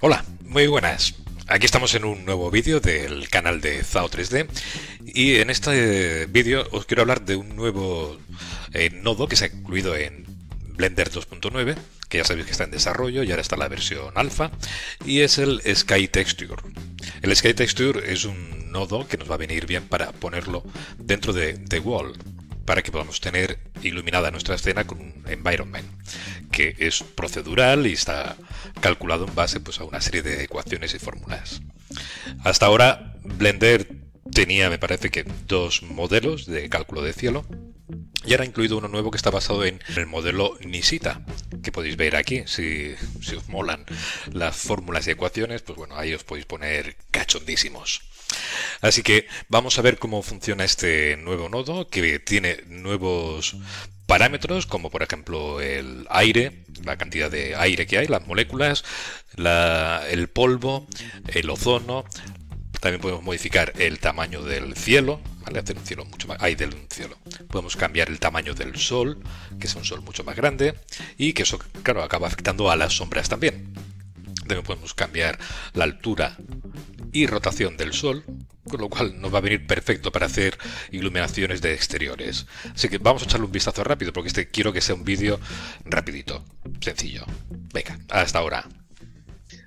Hola, muy buenas. Aquí estamos en un nuevo vídeo del canal de Zao 3D y en este vídeo os quiero hablar de un nuevo eh, nodo que se ha incluido en Blender 2.9 que ya sabéis que está en desarrollo y ahora está la versión alfa y es el Sky Texture. El Sky Texture es un nodo que nos va a venir bien para ponerlo dentro de The Wall, para que podamos tener iluminada nuestra escena con un environment, que es procedural y está calculado en base pues, a una serie de ecuaciones y fórmulas. Hasta ahora, Blender tenía, me parece que, dos modelos de cálculo de cielo. Y ahora ha incluido uno nuevo que está basado en el modelo Nisita, que podéis ver aquí. Si, si os molan las fórmulas y ecuaciones, pues bueno, ahí os podéis poner cachondísimos. Así que vamos a ver cómo funciona este nuevo nodo que tiene nuevos parámetros como por ejemplo el aire, la cantidad de aire que hay, las moléculas, el polvo, el ozono. También podemos modificar el tamaño del cielo, Hacer un cielo mucho más... Hay del cielo. Podemos cambiar el tamaño del sol, que es un sol mucho más grande, y que eso, claro, acaba afectando a las sombras también. También podemos cambiar la altura y rotación del sol, con lo cual nos va a venir perfecto para hacer iluminaciones de exteriores. Así que vamos a echarle un vistazo rápido, porque este quiero que sea un vídeo rapidito, sencillo. Venga, hasta ahora.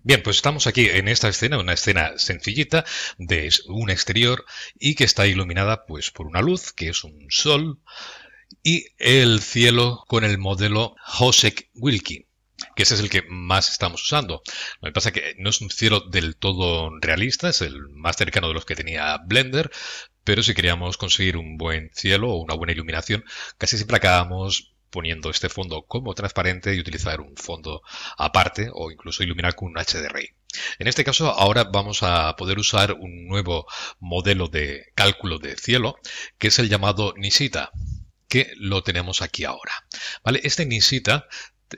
Bien, pues estamos aquí en esta escena, una escena sencillita de un exterior y que está iluminada pues por una luz que es un sol y el cielo con el modelo Josek Wilkin que ese es el que más estamos usando. Lo que pasa es que no es un cielo del todo realista, es el más cercano de los que tenía Blender, pero si queríamos conseguir un buen cielo o una buena iluminación, casi siempre acabamos poniendo este fondo como transparente y utilizar un fondo aparte o incluso iluminar con un HDRI. En este caso ahora vamos a poder usar un nuevo modelo de cálculo de cielo que es el llamado Nisita que lo tenemos aquí ahora. ¿Vale? Este Nisita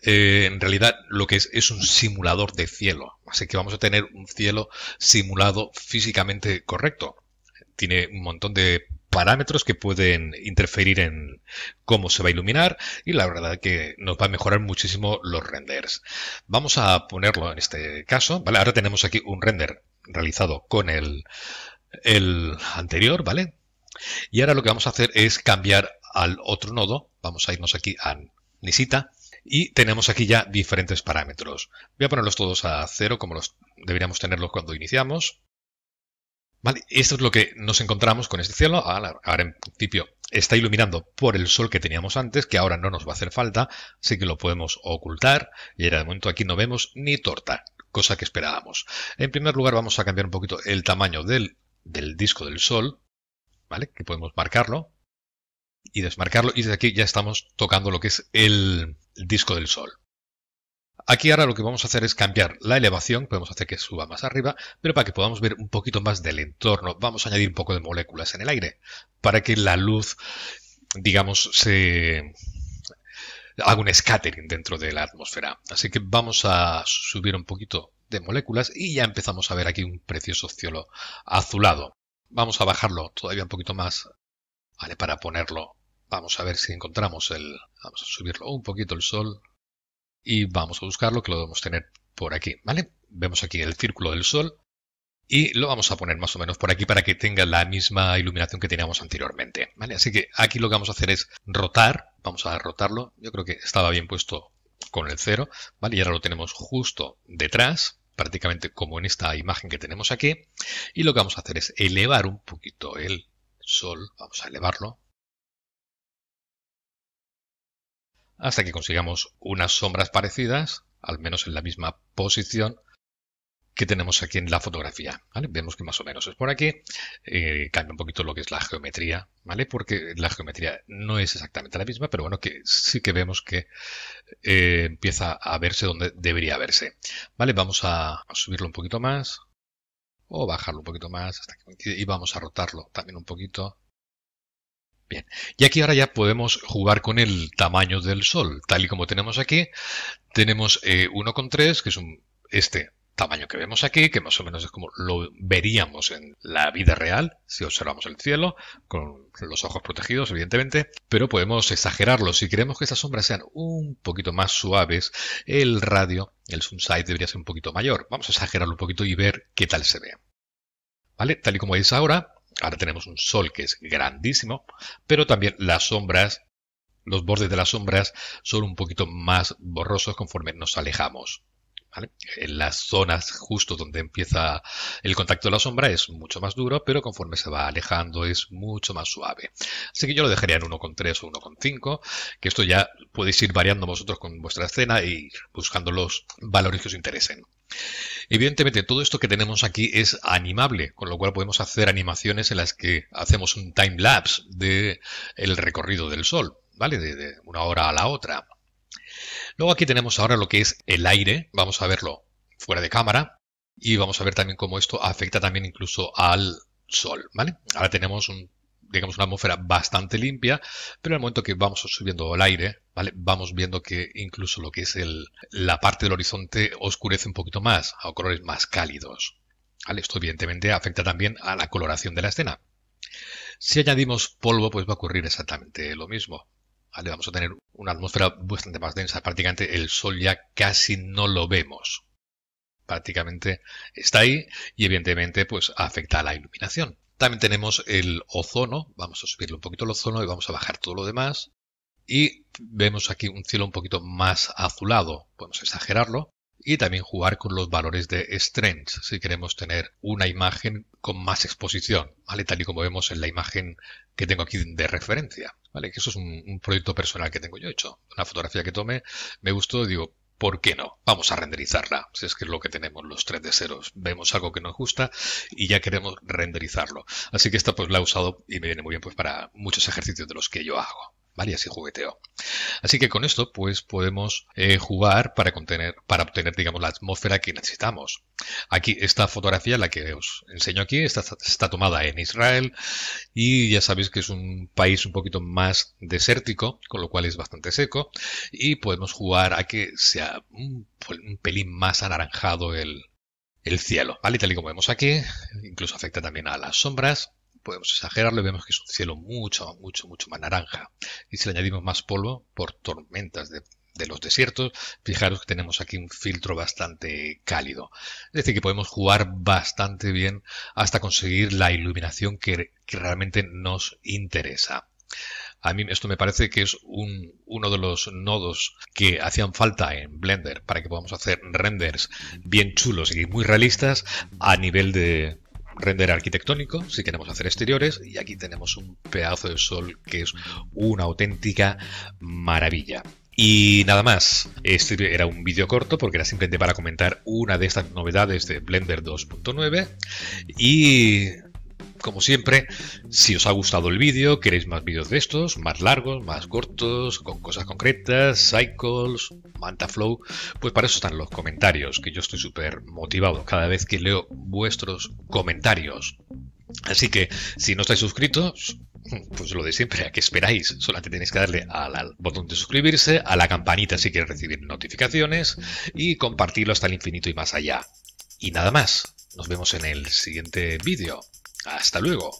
eh, en realidad lo que es es un simulador de cielo. Así que vamos a tener un cielo simulado físicamente correcto. Tiene un montón de parámetros que pueden interferir en cómo se va a iluminar y la verdad que nos va a mejorar muchísimo los renders. Vamos a ponerlo en este caso, ¿vale? Ahora tenemos aquí un render realizado con el, el anterior, ¿vale? Y ahora lo que vamos a hacer es cambiar al otro nodo. Vamos a irnos aquí a Nisita y tenemos aquí ya diferentes parámetros. Voy a ponerlos todos a cero, como los deberíamos tenerlos cuando iniciamos. Vale, esto es lo que nos encontramos con este cielo. Ahora, en principio está iluminando por el sol que teníamos antes, que ahora no nos va a hacer falta, así que lo podemos ocultar. Y de momento aquí no vemos ni torta, cosa que esperábamos. En primer lugar vamos a cambiar un poquito el tamaño del, del disco del sol, ¿vale? Que podemos marcarlo y desmarcarlo. Y desde aquí ya estamos tocando lo que es el, el disco del Sol. Aquí ahora lo que vamos a hacer es cambiar la elevación, podemos hacer que suba más arriba, pero para que podamos ver un poquito más del entorno, vamos a añadir un poco de moléculas en el aire, para que la luz, digamos, se haga un scattering dentro de la atmósfera. Así que vamos a subir un poquito de moléculas y ya empezamos a ver aquí un precioso cielo azulado. Vamos a bajarlo todavía un poquito más, ¿vale? Para ponerlo Vamos a ver si encontramos el... Vamos a subirlo un poquito el sol. Y vamos a buscarlo, que lo debemos tener por aquí, ¿vale? Vemos aquí el círculo del sol. Y lo vamos a poner más o menos por aquí para que tenga la misma iluminación que teníamos anteriormente, ¿vale? Así que aquí lo que vamos a hacer es rotar. Vamos a rotarlo. Yo creo que estaba bien puesto con el cero, ¿vale? Y ahora lo tenemos justo detrás, prácticamente como en esta imagen que tenemos aquí. Y lo que vamos a hacer es elevar un poquito el sol, vamos a elevarlo hasta que consigamos unas sombras parecidas, al menos en la misma posición que tenemos aquí en la fotografía. Vemos que más o menos es por aquí. Eh, cambia un poquito lo que es la geometría, ¿vale? Porque la geometría no es exactamente la misma, pero bueno, que sí que vemos que eh, empieza a verse donde debería verse. ¿Vale? Vamos a subirlo un poquito más o bajarlo un poquito más hasta que, y vamos a rotarlo también un poquito Bien, y aquí ahora ya podemos jugar con el tamaño del Sol, tal y como tenemos aquí. Tenemos 1,3, eh, que es un, este tamaño que vemos aquí, que más o menos es como lo veríamos en la vida real, si observamos el cielo, con los ojos protegidos, evidentemente, pero podemos exagerarlo. Si queremos que estas sombras sean un poquito más suaves, el radio, el Size debería ser un poquito mayor. Vamos a exagerarlo un poquito y ver qué tal se ve. ¿Vale? Tal y como veis ahora, Ahora tenemos un sol que es grandísimo, pero también las sombras, los bordes de las sombras son un poquito más borrosos conforme nos alejamos. En las zonas justo donde empieza el contacto de la sombra es mucho más duro, pero conforme se va alejando es mucho más suave. Así que yo lo dejaría en 1,3 o 1,5, que esto ya podéis ir variando vosotros con vuestra escena y e buscando los valores que os interesen. Evidentemente, todo esto que tenemos aquí es animable, con lo cual podemos hacer animaciones en las que hacemos un time lapse del recorrido del sol. ¿vale? de, una hora a la otra. Luego aquí tenemos ahora lo que es el aire, vamos a verlo fuera de cámara y vamos a ver también cómo esto afecta también incluso al sol, ¿vale? Ahora tenemos digamos una atmósfera bastante limpia, pero en el momento que vamos subiendo el aire, ¿vale? Vamos viendo que incluso lo que es la parte del horizonte oscurece un poquito más, a colores más cálidos. ¿vale? Esto evidentemente afecta también a la coloración de la escena. Si añadimos polvo, pues va a ocurrir exactamente lo mismo. Vamos a tener una atmósfera bastante más densa. Prácticamente el sol ya casi no lo vemos. Prácticamente está ahí y evidentemente pues afecta a la iluminación. También tenemos el ozono. Vamos a subirle un poquito el ozono y vamos a bajar todo lo demás. Y vemos aquí un cielo un poquito más azulado. Podemos exagerarlo y también jugar con los valores de strength si queremos tener una imagen con más exposición, ¿vale? Tal y como vemos en la imagen que tengo aquí de referencia, ¿vale? Que eso es un, proyecto personal que tengo yo hecho. Una fotografía que tome, me gustó, digo, ¿por qué no? Vamos a renderizarla, si es que es lo que tenemos los tres de ceros. Vemos algo que nos gusta y ya queremos renderizarlo. Así que esta pues la he usado y me viene muy bien pues para muchos ejercicios de los que yo hago. ¿vale? Y así jugueteo. Así que con esto, pues podemos eh, jugar para contener, para obtener, digamos, la atmósfera que necesitamos. Aquí, esta fotografía, la que os enseño aquí, está, tomada en Israel y ya sabéis que es un país un poquito más desértico, con lo cual es bastante seco y podemos jugar a que sea un, pues, pelín más anaranjado el, el cielo, ¿vale? Tal y como vemos aquí, incluso afecta también a las sombras podemos exagerarlo y vemos que es un cielo mucho, mucho, mucho más naranja. Y si le añadimos más polvo por tormentas de, los desiertos, fijaros que tenemos aquí un filtro bastante cálido. Es decir, que podemos jugar bastante bien hasta conseguir la iluminación que, que realmente nos interesa. A mí esto me parece que es un, uno de los nodos que hacían falta en Blender para que podamos hacer renders bien chulos y muy realistas a nivel de, render arquitectónico, si queremos hacer exteriores, y aquí tenemos un pedazo de sol que es una auténtica maravilla. Y nada más, este era un vídeo corto porque era simplemente para comentar una de estas novedades de Blender 2.9 y como siempre, si os ha gustado el vídeo, queréis más vídeos de estos, más largos, más cortos, con cosas concretas, cycles, manta flow, pues para eso están los comentarios, que yo estoy súper motivado cada vez que leo vuestros comentarios. Así que si no estáis suscritos, pues lo de siempre, ¿a qué esperáis? Solamente tenéis que darle al, botón de suscribirse, a la campanita si queréis recibir notificaciones y compartirlo hasta el infinito y más allá. Y nada más, nos vemos en el siguiente vídeo. Hasta luego.